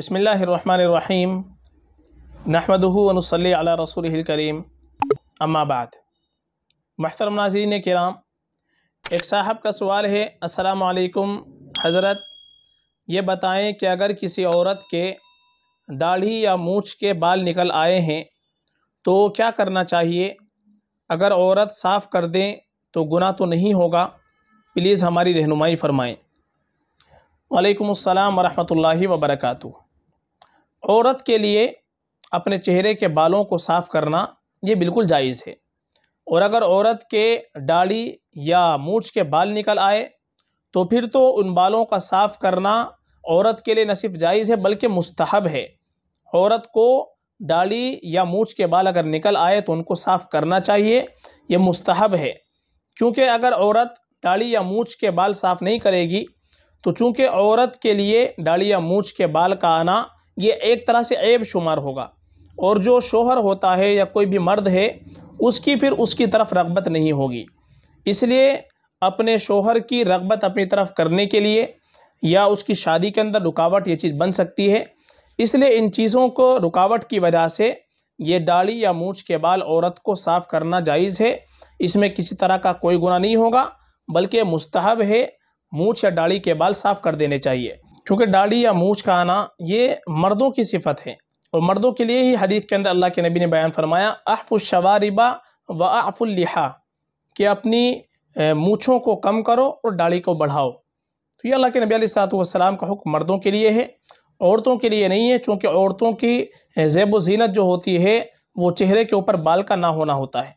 बसमीम अला रसूल करीम अम्माबाद महतरम नाजीन कराम एक साहब का सवाल है असलकम हज़रत ये बताएं कि अगर किसी औरत के दाढ़ी या मूछ के बाल निकल आए हैं तो क्या करना चाहिए अगर औरत साफ़ कर दें तो गुनाह तो नहीं होगा प्लीज़ हमारी रहनुमाई फ़रमाएँ वालेकुम अस्सलाम वरहमतुल्लाहि वबरकatuh औरत के लिए अपने चेहरे के बालों को साफ़ करना ये बिल्कुल जायज़ है और अगर औरत के दाढ़ी या मूछ के बाल निकल आए तो फिर तो उन बालों का साफ़ करना औरत के लिए न सिर्फ जायज़ है बल्कि मुस्तहब है औरत को दाढ़ी या मूछ के बाल अगर निकल आए तो उनको साफ़ करना चाहिए ये मुस्तहब है क्योंकि अगर औरत दाढ़ी या मूछ के बाल साफ़ नहीं करेगी तो चूँकि औरत के लिए दाढ़ी या मूछ के बाल का आना ये एक तरह से ऐब शुमार होगा और जो शोहर होता है या कोई भी मर्द है उसकी फिर उसकी तरफ रगबत नहीं होगी इसलिए अपने शोहर की रगबत अपनी तरफ करने के लिए या उसकी शादी के अंदर रुकावट ये चीज़ बन सकती है इसलिए इन चीज़ों को रुकावट की वजह से ये डाली या मूछ के बाल औरत को साफ़ करना जायज़ है इसमें किसी तरह का कोई गुना नहीं होगा बल्कि मुस्तहब है मूछ या डाली के बाल साफ़ कर देने चाहिए चूँकि दाढ़ी या मूछ का आना ये मर्दों की सिफत है और मर्दों के लिए ही हदीत के अंदर अल्लाह के नबी ने बयान फरमाया अहफुलशवारिबा व अफुल्लिहा कि अपनी मूछों को कम करो और दाढ़ी को बढ़ाओ तो ये अल्लाह के नबी सातम का हुक्म मर्दों के लिए है औरतों के लिए नहीं है चूँकि औरतों की जेब जीनत जो होती है वो चेहरे के ऊपर बाल का ना होना होता है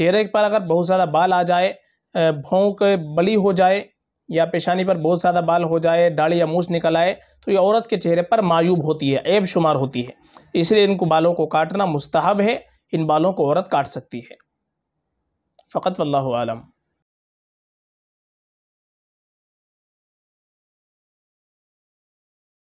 चेहरे पर अगर बहुत ज़्यादा बाल आ जाए भौंक बली हो जाए या पेशानी पर बहुत ज़्यादा बाल हो जाए दाढ़ी या मूछ निकल आए तो ये औरत के चेहरे पर मायूब होती है ऐब शुमार होती है इसलिए इनको बालों को काटना मुस्तहब है इन बालों को औरत काट सकती है फ़कत वल्लम